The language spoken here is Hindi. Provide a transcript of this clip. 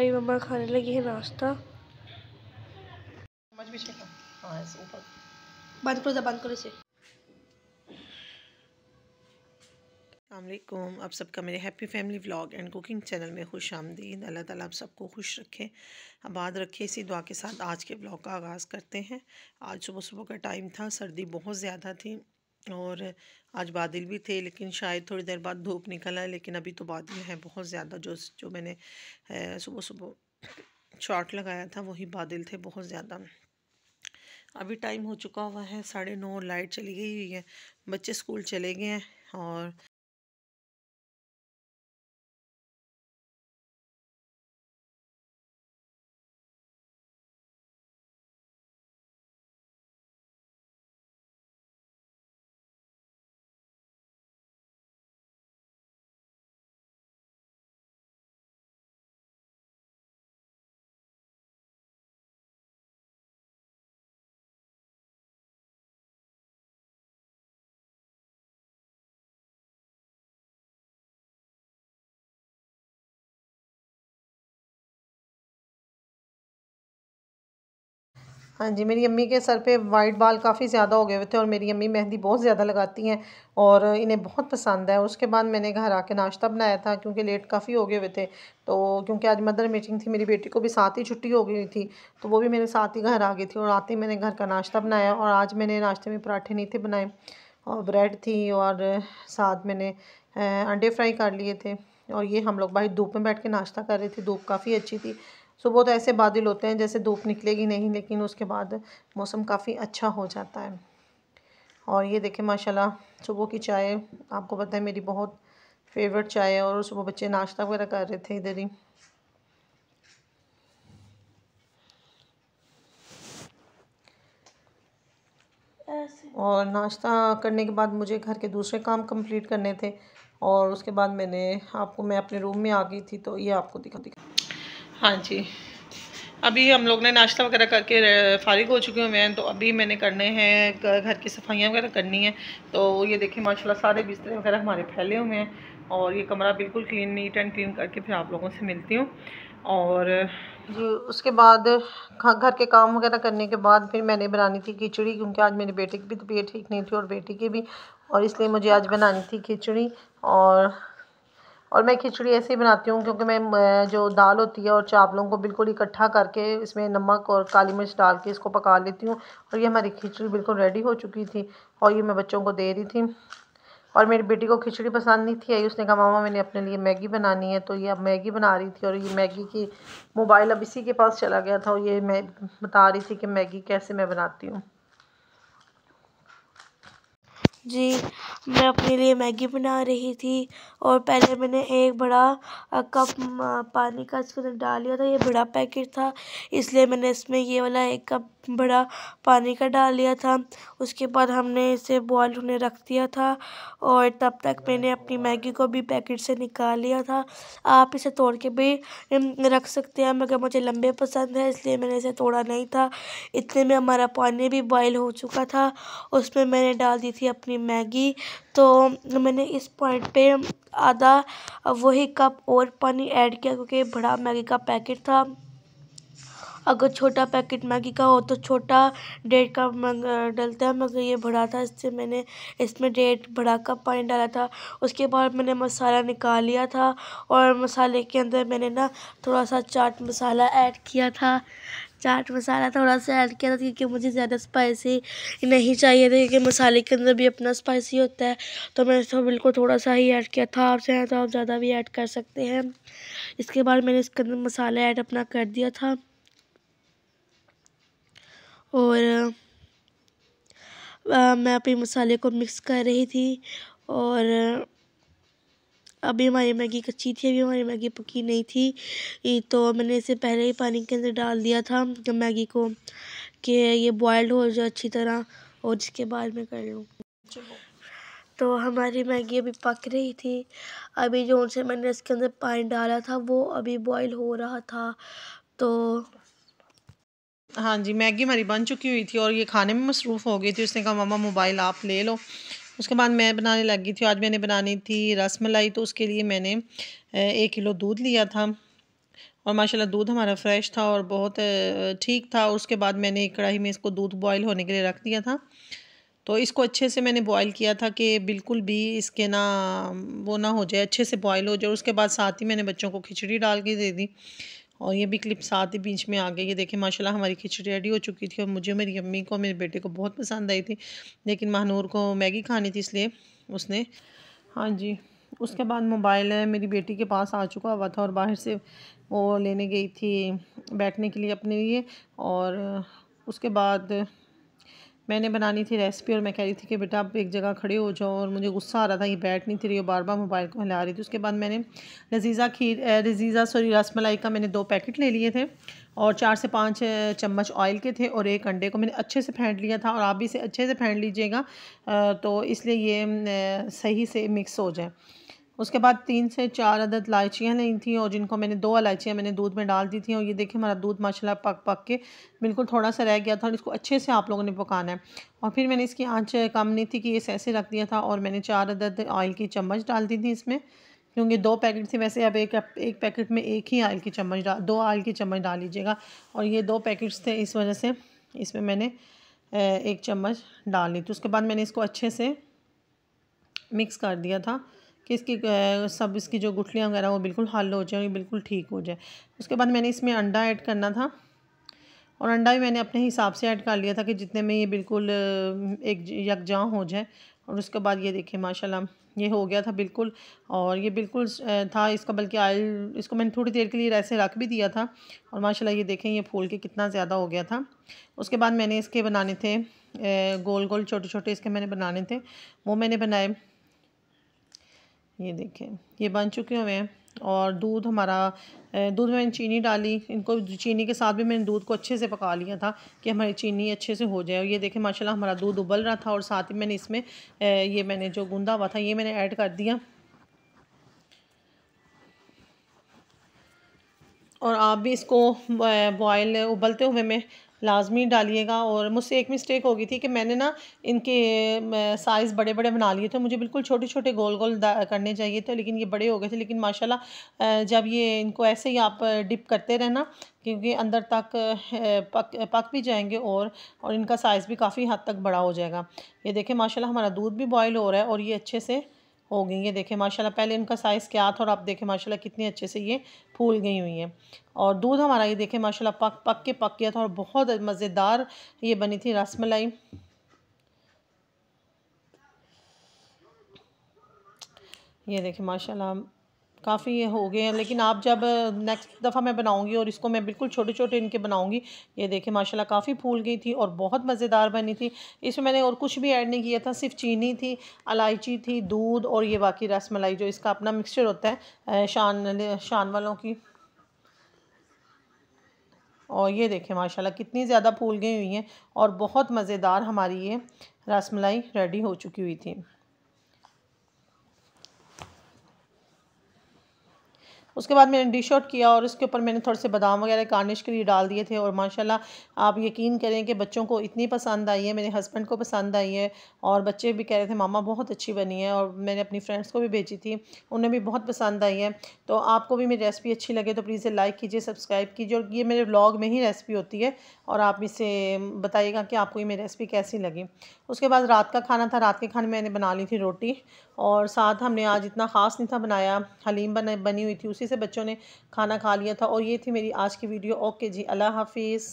अभी मम्मा खाने लगी है नाश्ता हाँ, बंद करो बंद करो इसे अल्लाम आप सबका मेरे happy family vlog and cooking channel में खुश आमदीद अल्लाह ताला आप सबको खुश रखे आबाद रखे इसी दुआ के साथ आज के ब्लॉग का आगाज़ करते हैं आज सुबह सुबह का टाइम था सर्दी बहुत ज़्यादा थी और आज बादल भी थे लेकिन शायद थोड़ी देर बाद धूप निकला है लेकिन अभी तो बादल हैं बहुत ज़्यादा जो जो मैंने सुबह सुबह शॉट लगाया था वही बादल थे बहुत ज़्यादा अभी टाइम हो चुका हुआ है साढ़े नौ लाइट चली गई हुई है बच्चे स्कूल चले गए हैं और हाँ जी मेरी अम्मी के सर पे वाइट बाल काफ़ी ज़्यादा हो गए हुए थे और मेरी अम्मी मेहंदी बहुत ज़्यादा लगाती हैं और इन्हें बहुत पसंद है उसके बाद मैंने घर आके नाश्ता बनाया था क्योंकि लेट काफ़ी हो गए हुए थे तो क्योंकि आज मदर मीटिंग थी मेरी बेटी को भी साथ ही छुट्टी हो गई थी तो वो भी मेरे साथ ही घर आ गई थी और आते ही मैंने घर का नाश्ता बनाया और आज मैंने नाश्ते में पराठे नहीं थे बनाए और ब्रेड थी और साथ मैंने अंडे फ्राई कर लिए थे और ये हम लोग भाई धूप में बैठ के नाश्ता कर रहे थे धूप काफ़ी अच्छी थी सुबह तो ऐसे बादल होते हैं जैसे धूप निकलेगी नहीं लेकिन उसके बाद मौसम काफ़ी अच्छा हो जाता है और ये देखें माशाल्लाह सुबह की चाय आपको पता है मेरी बहुत फेवरेट चाय है और सुबह बच्चे नाश्ता वगैरह कर रहे थे इधर ही और नाश्ता करने के बाद मुझे घर के दूसरे काम कंप्लीट करने थे और उसके बाद मैंने आपको मैं अपने रूम में आ गई थी तो ये आपको दिखा दिखा हाँ जी अभी हम लोग ने नाश्ता वगैरह करके फारिग हो चुके हुए हैं तो अभी मैंने करने हैं घर की सफाइयाँ वगैरह करनी है तो ये देखिए माशाल्लाह सारे बिस्तरे वगैरह हमारे फैले हुए हैं और ये कमरा बिल्कुल क्लीन नीट एंड क्लीन करके फिर आप लोगों से मिलती हूँ और जी उसके बाद घर के काम वगैरह करने के बाद फिर मैंने बनानी थी खिचड़ी क्योंकि आज मेरे बेटे की भी तबीयत ठीक नहीं थी और बेटी की भी और इसलिए मुझे आज बनानी थी खिचड़ी और और मैं खिचड़ी ऐसे ही बनाती हूँ क्योंकि मैं जो दाल होती है और चावलों को बिल्कुल इकट्ठा करके इसमें नमक और काली मिर्च डाल के इसको पका लेती हूँ और ये हमारी खिचड़ी बिल्कुल रेडी हो चुकी थी और ये मैं बच्चों को दे रही थी और मेरी बेटी को खिचड़ी पसंद नहीं थी आई उसने कहा मामा मैंने अपने लिए मैगी बनानी है तो ये अब मैगी बना रही थी और ये मैगी की मोबाइल अब इसी के पास चला गया था और ये मैं बता रही थी कि मैगी कैसे मैं बनाती हूँ जी मैं अपने लिए मैगी बना रही थी और पहले मैंने एक बड़ा कप पानी का इसके अंदर डाल लिया था ये बड़ा पैकेट था इसलिए मैंने इसमें ये वाला एक कप बड़ा पानी का डाल लिया था उसके बाद हमने इसे बॉयल होने रख दिया था और तब तक मैंने अपनी मैगी को भी पैकेट से निकाल लिया था आप इसे तोड़ के भी रख सकते हैं मगर मुझे लंबे पसंद है इसलिए मैंने इसे तोड़ा नहीं था इतने में हमारा पानी भी बॉयल हो चुका था उसमें मैंने डाल दी थी अपनी मैगी तो मैंने इस पॉइंट पर आधा वही कप और पानी ऐड किया क्योंकि बड़ा मैगी का पैकेट था अगर छोटा पैकेट मैगी का हो तो छोटा डेढ़ कप डलता है मगर ये बड़ा था इससे मैंने इसमें डेढ़ बड़ा कप पानी डाला था उसके बाद मैंने मसाला निकाल लिया था और मसाले के अंदर मैंने ना थोड़ा सा चाट मसाला ऐड किया था चाट मसाला थोड़ा सा ऐड किया था क्योंकि मुझे ज़्यादा स्पाइसी नहीं चाहिए था क्योंकि मसाले के अंदर भी अपना स्पाइसी होता है तो मैंने इसको बिल्कुल थोड़ा सा ही ऐड किया था आप चाहें तो आप ज़्यादा भी ऐड कर सकते हैं इसके बाद मैंने इसके अंदर मसाला ऐड अपना कर दिया था और मैं अपने मसाले को मिक्स कर रही थी और अभी हमारी मैगी कच्ची थी अभी हमारी मैगी पकी नहीं थी तो मैंने इसे पहले ही पानी के अंदर डाल दिया था मैगी को कि ये बॉयल्ड हो जाए अच्छी तरह और जिसके बाद मैं कर लूँ तो हमारी मैगी अभी पक रही थी अभी जो उनसे मैंने इसके अंदर पानी डाला था वो अभी बॉयल हो रहा था तो हाँ जी मैगी हमारी बन चुकी हुई थी और ये खाने में मसरूफ़ हो गई थी उसने कहा मामा मोबाइल आप ले लो उसके बाद मैं बनाने लगी थी आज मैंने बनानी थी रस मलाई तो उसके लिए मैंने एक किलो दूध लिया था और माशाल्लाह दूध हमारा फ्रेश था और बहुत ठीक था उसके बाद मैंने एक कढ़ाई में इसको दूध बॉयल होने के लिए रख दिया था तो इसको अच्छे से मैंने बॉयल किया था कि बिल्कुल भी इसके ना वो ना हो जाए अच्छे से बॉयल हो जाए उसके बाद साथ ही मैंने बच्चों को खिचड़ी डाल के दे दी और ये भी क्लिप साथ ही बीच में आ गई ये देखें माशाल्लाह हमारी खिचड़ी रेडी हो चुकी थी और मुझे मेरी अम्मी को मेरे बेटे को बहुत पसंद आई थी लेकिन महानूर को मैगी खानी थी इसलिए उसने हाँ जी उसके बाद मोबाइल मेरी बेटी के पास आ चुका हुआ था और बाहर से वो लेने गई थी बैठने के लिए अपने लिए और उसके बाद मैंने बनानी थी रेसिपी और मैं कह रही थी कि बेटा आप एक जगह खड़े हो जाओ और मुझे गुस्सा आ रहा था कि बैठ नहीं थी रही और बार बार मोबाइल को हिला रही थी उसके बाद मैंने लजीज़ा खीर लजीज़ा सॉरी रस मलाई का मैंने दो पैकेट ले लिए थे और चार से पाँच चम्मच ऑयल के थे और एक अंडे को मैंने अच्छे से फेंट लिया था और आप भी इसे अच्छे से फेंट लीजिएगा तो इसलिए ये सही से मिक्स हो जाए उसके बाद तीन से चार अदद इलायचियाँ ली थी और जिनको मैंने दो इलायचियाँ मैंने दूध में डाल दी थी और ये देखिए हमारा दूध माशाल्लाह पक पक के बिल्कुल थोड़ा सा रह गया था और इसको अच्छे से आप लोगों ने पकाना है और फिर मैंने इसकी आँच कम नहीं थी कि ये ऐसे रख दिया था और मैंने चार अदद ऑयल की चम्मच डाल दी थी इसमें क्योंकि दो पैकेट थे वैसे अब एक एक पैकेट में एक ही आयल की चम्मच डाल दो आयल की चम्मच डाल लीजिएगा और ये दो पैकेट्स थे इस वजह से इसमें मैंने एक चम्मच डाल ली थी उसके बाद मैंने इसको अच्छे से मिक्स कर दिया था कि इसकी सब इसकी जो गुठलियाँ वगैरह वो बिल्कुल हल हो जाए बिल्कुल ठीक हो जाए उसके बाद मैंने इसमें अंडा ऐड करना था और अंडा भी मैंने अपने हिसाब से ऐड कर लिया था कि जितने में ये बिल्कुल एक यकजा हो जाए और उसके बाद ये देखिए माशाल्लाह ये हो गया था बिल्कुल और ये बिल्कुल था इसका बल्कि आयल इसको मैंने थोड़ी देर के लिए ऐसे रख भी दिया था और माशाल्लाह ये देखें ये फूल के कितना ज़्यादा हो गया था उसके बाद मैंने इसके बनाने थे गोल गोल छोटे छोटे इसके मैंने बनाने थे वो मैंने बनाए ये देखें ये बन चुके हुए हैं और दूध हमारा दूध में मैंने चीनी डाली इनको चीनी के साथ भी मैंने दूध को अच्छे से पका लिया था कि हमारी चीनी अच्छे से हो जाए और ये देखें माशाल्लाह हमारा दूध उबल रहा था और साथ ही मैंने इसमें ये मैंने जो गूंदा हुआ था ये मैंने ऐड कर दिया और आप भी इसको बॉयल उबलते हुए में लाजमी डालिएगा और मुझसे एक मिस्टेक हो गई थी कि मैंने ना इनके साइज़ बड़े बड़े बना लिए थे मुझे बिल्कुल छोटे छोटे गोल गोल करने चाहिए थे लेकिन ये बड़े हो गए थे लेकिन माशाल्लाह जब ये इनको ऐसे ही आप डिप करते रहना क्योंकि अंदर तक पक पक भी जाएंगे और और इनका साइज़ भी काफ़ी हद तक बड़ा हो जाएगा ये देखें माशाल्लाह हमारा दूध भी बॉयल हो रहा है और ये अच्छे से हो गई हैं देखें माशाल्लाह पहले इनका साइज़ क्या था और आप देखें माशाल्लाह कितने अच्छे से ये फूल गई हुई हैं और दूध हमारा ये देखें माशाल्लाह पक पक के पक गया था और बहुत मज़ेदार ये बनी थी रसमलाई ये देखें माशाल्लाह काफ़ी ये हो गए हैं लेकिन आप जब नेक्स्ट दफ़ा मैं बनाऊंगी और इसको मैं बिल्कुल छोटे छोटे इनके बनाऊंगी ये देखें माशाल्लाह काफ़ी फूल गई थी और बहुत मज़ेदार बनी थी इसमें मैंने और कुछ भी ऐड नहीं किया था सिर्फ चीनी थी इलायची थी दूध और ये बाकी रस मलाई जो इसका अपना मिक्सचर होता है शान शान वालों की और ये देखें माशाला कितनी ज़्यादा फूल गई हुई हैं और बहुत मज़ेदार हमारी ये मलाई रेडी हो चुकी हुई थी उसके बाद मैंने डिश आउट किया और इसके ऊपर मैंने थोड़े से बादाम वगैरह गार्निश के लिए डाल दिए थे और माशाल्लाह आप यकीन करें कि बच्चों को इतनी पसंद आई है मेरे हस्बैंड को पसंद आई है और बच्चे भी कह रहे थे मामा बहुत अच्छी बनी है और मैंने अपनी फ्रेंड्स को भी भेजी थी उन्हें भी बहुत पसंद आई है तो आपको भी मेरी रेसिपी अच्छी लगे तो प्लीज़ लाइक कीजिए सब्सक्राइब कीजिए और ये मेरे ब्लॉग में ही रेसिपी होती है और आप इसे बताइएगा कि आपको ये मेरी रेसिपी कैसी लगी उसके बाद रात का खाना था रात के खाने में मैंने बना ली थी रोटी और साथ हमने आज इतना ख़ास नहीं था बनाया हलीम बना बनी हुई थी उसी से बच्चों ने खाना खा लिया था और ये थी मेरी आज की वीडियो ओके जी अल्लाह हाफिज़